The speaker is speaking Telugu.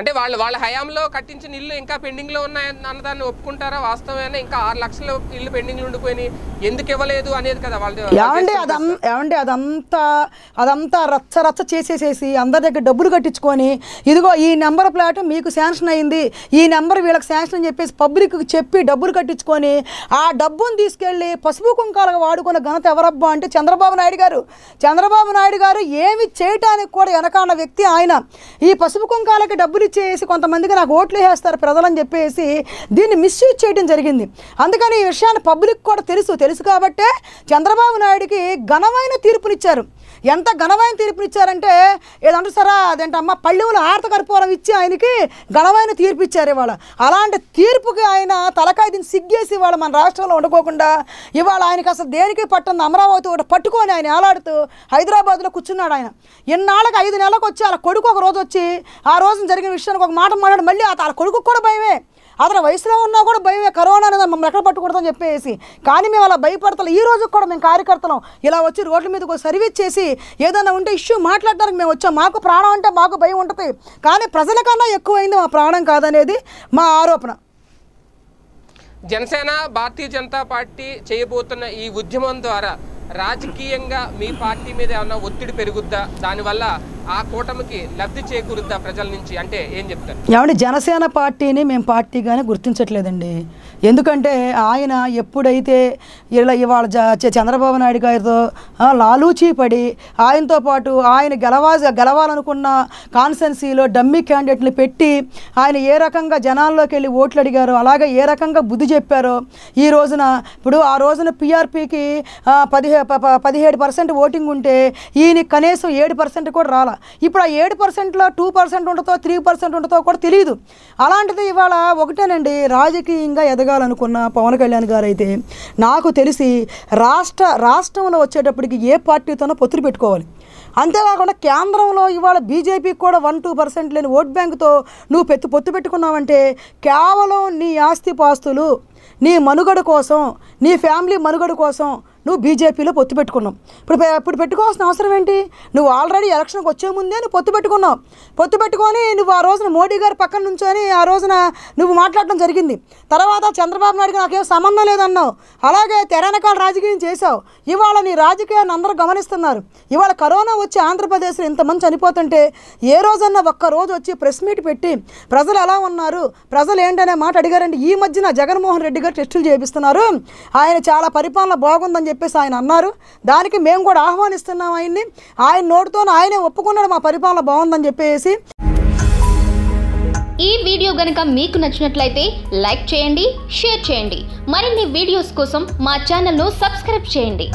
అంటే వాళ్ళు వాళ్ళ హయాంలో కట్టించిన ఇల్లు ఇంకా పెండింగ్లో ఉన్నాయని దాన్ని ఒప్పుకుంటారా వాస్తవమైన ఇంకా ఆరు లక్షల ఇల్లు పెండింగ్లు ఉండిపోయినాయి ఎందుకు ఇవ్వలేదు అనేది కదా వాళ్ళు ఏమండి అదం ఏమండి అదంతా అదంతా రచ్చ రచ్చ చేసేసేసి అందరి దగ్గర డబ్బులు కట్టించుకొని ఇదిగో ఈ నెంబర్ ప్లాట్ మీకు శాంక్షన్ అయింది ఈ నెంబర్ వీళ్ళకి శాంక్షన్ అని చెప్పేసి పబ్లిక్కి చెప్పి డబ్బులు కట్టించుకొని ఆ డబ్బును తీసుకెళ్ళి పసుపు కుంకాలకు వాడుకున్న ఘనత ఎవరబ్బా అంటే చంద్రబాబు నాయుడు గారు చంద్రబాబు నాయుడు గారు ఏమి చేయటానికి కూడా వెనకాల వ్యక్తి ఆయన ఈ పసుపు కుంకాల పథకాలకి డబ్బులు ఇచ్చేసి కొంతమందికి నాకు ఓట్లు వేస్తారు ప్రజలని చెప్పేసి దీన్ని మిస్యూజ్ చేయడం జరిగింది అందుకని ఈ విషయాన్ని పబ్లిక్ కూడా తెలుసు తెలుసు కాబట్టే చంద్రబాబు నాయుడికి ఘనమైన తీర్పునిచ్చారు ఎంత ఘనమైన తీర్పునిచ్చారంటే ఏదంటే సరే అదేంటమ్మా పల్లెవులు ఆర్త కర్పూరం ఇచ్చి ఆయనకి ఘనమైన తీర్పు ఇచ్చారు ఇవాళ అలాంటి తీర్పుకి ఆయన తలకాయ దీన్ని సిగ్గేసి ఇవాళ మన రాష్ట్రంలో ఉండకోకుండా ఇవాళ ఆయనకి అసలు దేనికి పట్టింది అమరావతి ఒకటి పట్టుకొని ఆయన ఏలాడుతూ హైదరాబాద్లో కూర్చున్నాడు ఆయన ఎన్నాళ్ళకి ఐదు నెలలకు వచ్చి వాళ్ళ కొడుకు ఒక రోజు వచ్చి ఆ రోజున జరిగిన విషయానికి ఒక మాట మాట్లాడు మళ్ళీ ఆ కొడుకు కూడా భయమే అతని వయసులో ఉన్నా కూడా భయమే కరోనా అనేది మమ్మల్ని ఎక్కడ పట్టుకూడదని చెప్పేసి కానీ మేము అలా భయపడతాం ఈ రోజు కూడా మేము కార్యకర్తలం ఇలా వచ్చి రోడ్ల మీద సర్వీస్ చేసి ఏదైనా ఉంటే ఇష్యూ మాట్లాడడానికి మేము వచ్చాం మాకు ప్రాణం అంటే మాకు భయం ఉంటుంది కానీ ప్రజల కన్నా ఎక్కువైంది మా ప్రాణం కాదనేది మా ఆరోపణ జనసేన భారతీయ జనతా పార్టీ చేయబోతున్న ఈ ఉద్యమం ద్వారా రాజకీయంగా మీ పార్టీ మీద ఏమన్నా ఒత్తిడి పెరుగుద్దా దానివల్ల ఆ కూటమికి లబ్ధి చేకూరుద్దా ప్రజల నుంచి అంటే ఏం చెప్తారు ఏమంటే జనసేన పార్టీని మేము పార్టీగానే గుర్తించట్లేదండి ఎందుకంటే ఆయన ఎప్పుడైతే ఇలా ఇవాళ చంద్రబాబు నాయుడు గారితో లాలూచీ పడి ఆయనతో పాటు ఆయన గెలవా గెలవాలనుకున్న కాన్స్టెన్సీలో డమ్మీ క్యాండిడేట్ని పెట్టి ఆయన ఏ రకంగా జనాల్లోకి వెళ్ళి ఓట్లు అడిగారో అలాగే ఏ రకంగా బుద్ధి చెప్పారో ఈ రోజున ఇప్పుడు ఆ రోజున పిఆర్పికి పదిహే పదిహేడు పర్సెంట్ ఓటింగ్ ఉంటే ఈయన కనీసం ఏడు పర్సెంట్ కూడా రాల కూడా ఇప్పుడు ఆ ఏడు పర్సెంట్లో టూ పర్సెంట్ ఉండతో త్రీ పర్సెంట్ ఉండతో కూడా తెలియదు అలాంటిది ఇవాళ ఒకటేనండి రాజకీయంగా ఎదగాలనుకున్న పవన్ కళ్యాణ్ గారు అయితే నాకు తెలిసి రాష్ట్ర రాష్ట్రంలో వచ్చేటప్పటికి ఏ పార్టీతోనో పొత్తులు పెట్టుకోవాలి అంతేకాకుండా కేంద్రంలో ఇవాళ బీజేపీకి కూడా వన్ టూ పర్సెంట్ లేని ఓట్ బ్యాంకుతో నువ్వు పెత్తి పొత్తు పెట్టుకున్నావంటే కేవలం నీ ఆస్తి పాస్తులు నీ మనుగడ కోసం నీ ఫ్యామిలీ మనుగడ కోసం నువ్వు బీజేపీలో పొత్తు పెట్టుకున్నావు ఇప్పుడు ఇప్పుడు పెట్టుకోవాల్సిన అవసరం ఏంటి నువ్వు ఆల్రెడీ ఎలక్షన్కి వచ్చే ముందే నువ్వు పొత్తు పెట్టుకున్నావు పొత్తు పెట్టుకొని నువ్వు ఆ రోజున మోడీ గారి పక్కన నుంచొని ఆ రోజున నువ్వు మాట్లాడడం జరిగింది తర్వాత చంద్రబాబు నాయుడుకి నాకేం సంబంధం లేదన్నావు అలాగే తెరనకాల రాజకీయం చేశావు ఇవాళ నీ రాజకీయాన్ని అందరూ గమనిస్తున్నారు ఇవాళ కరోనా వచ్చి ఆంధ్రప్రదేశ్లో ఇంతమంది చనిపోతుంటే ఏ రోజన్నా ఒక్క రోజు వచ్చి ప్రెస్ మీట్ పెట్టి ప్రజలు ఎలా ఉన్నారు ప్రజలు ఏంటనే మాట అడిగారండి ఈ మధ్యన జగన్మోహన్ రెడ్డి గారు టెస్టులు చేపిస్తున్నారు ఆయన చాలా పరిపాలన బాగుందని చెప్పేసి ఆయన అన్నారు దానికి మేము కూడా ఆహ్వానిస్తున్నాం ఆయన్ని ఆయన నోటితో ఆయనే ఒప్పుకున్నాడు మా పరిపాలన బాగుందని చెప్పేసి ఈ వీడియో గనక మీకు నచ్చినట్లయితే లైక్ చేయండి షేర్ చేయండి మరిన్ని వీడియోస్ కోసం మా ఛానల్ను సబ్స్క్రైబ్ చేయండి